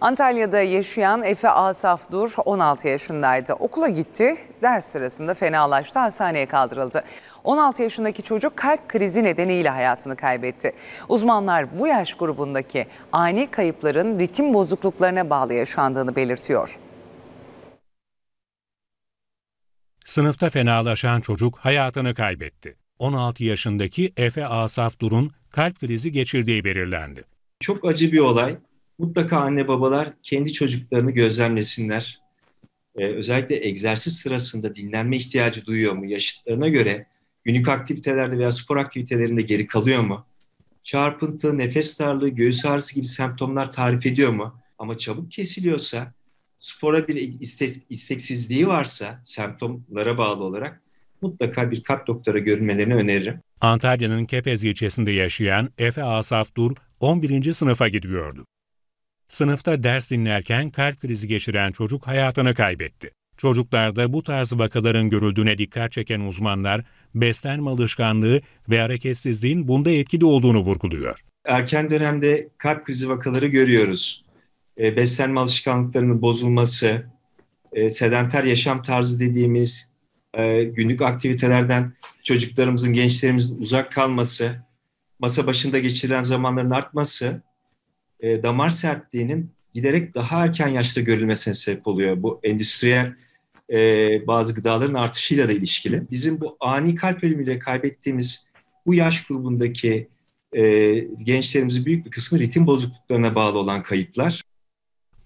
Antalya'da yaşayan Efe Asaf Dur 16 yaşındaydı. Okula gitti, ders sırasında fenalaştı, hastaneye kaldırıldı. 16 yaşındaki çocuk kalp krizi nedeniyle hayatını kaybetti. Uzmanlar bu yaş grubundaki ani kayıpların ritim bozukluklarına bağlı yaşandığını belirtiyor. Sınıfta fenalaşan çocuk hayatını kaybetti. 16 yaşındaki Efe Asaf Dur'un kalp krizi geçirdiği belirlendi. Çok acı bir olay mutlaka anne babalar kendi çocuklarını gözlemlesinler. Ee, özellikle egzersiz sırasında dinlenme ihtiyacı duyuyor mu? Yaşıtlarına göre günlük aktivitelerde veya spor aktivitelerinde geri kalıyor mu? Çarpıntı, nefes darlığı, göğüs ağrısı gibi semptomlar tarif ediyor mu? Ama çabuk kesiliyorsa, spora bir istes- isteksizliği varsa semptomlara bağlı olarak mutlaka bir kalp doktora görünmelerini öneririm. Antalya'nın Kepez ilçesinde yaşayan Efe Asaf Dur 11. sınıfa gidiyordu. Sınıfta ders dinlerken kalp krizi geçiren çocuk hayatını kaybetti. Çocuklarda bu tarz vakaların görüldüğüne dikkat çeken uzmanlar, beslenme alışkanlığı ve hareketsizliğin bunda etkili olduğunu vurguluyor. Erken dönemde kalp krizi vakaları görüyoruz. E, beslenme alışkanlıklarının bozulması, e, sedanter yaşam tarzı dediğimiz e, günlük aktivitelerden çocuklarımızın, gençlerimizin uzak kalması, masa başında geçirilen zamanların artması e, damar sertliğinin giderek daha erken yaşta görülmesine sebep oluyor. Bu endüstriyel e, bazı gıdaların artışıyla da ilişkili. Bizim bu ani kalp ölümüyle kaybettiğimiz bu yaş grubundaki e, gençlerimizin büyük bir kısmı ritim bozukluklarına bağlı olan kayıplar.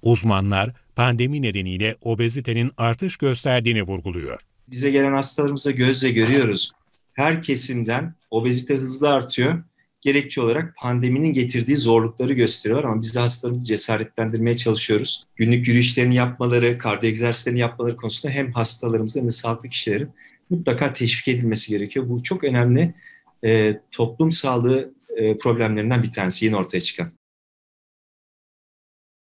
Uzmanlar pandemi nedeniyle obezitenin artış gösterdiğini vurguluyor. Bize gelen hastalarımızda gözle görüyoruz. Her kesimden obezite hızla artıyor gerekçe olarak pandeminin getirdiği zorlukları gösteriyorlar ama biz de hastalarımızı cesaretlendirmeye çalışıyoruz. Günlük yürüyüşlerini yapmaları, kardiyo egzersizlerini yapmaları konusunda hem hastalarımızın hem de sağlıklı kişilerin mutlaka teşvik edilmesi gerekiyor. Bu çok önemli e, toplum sağlığı e, problemlerinden bir tanesi yeni ortaya çıkan.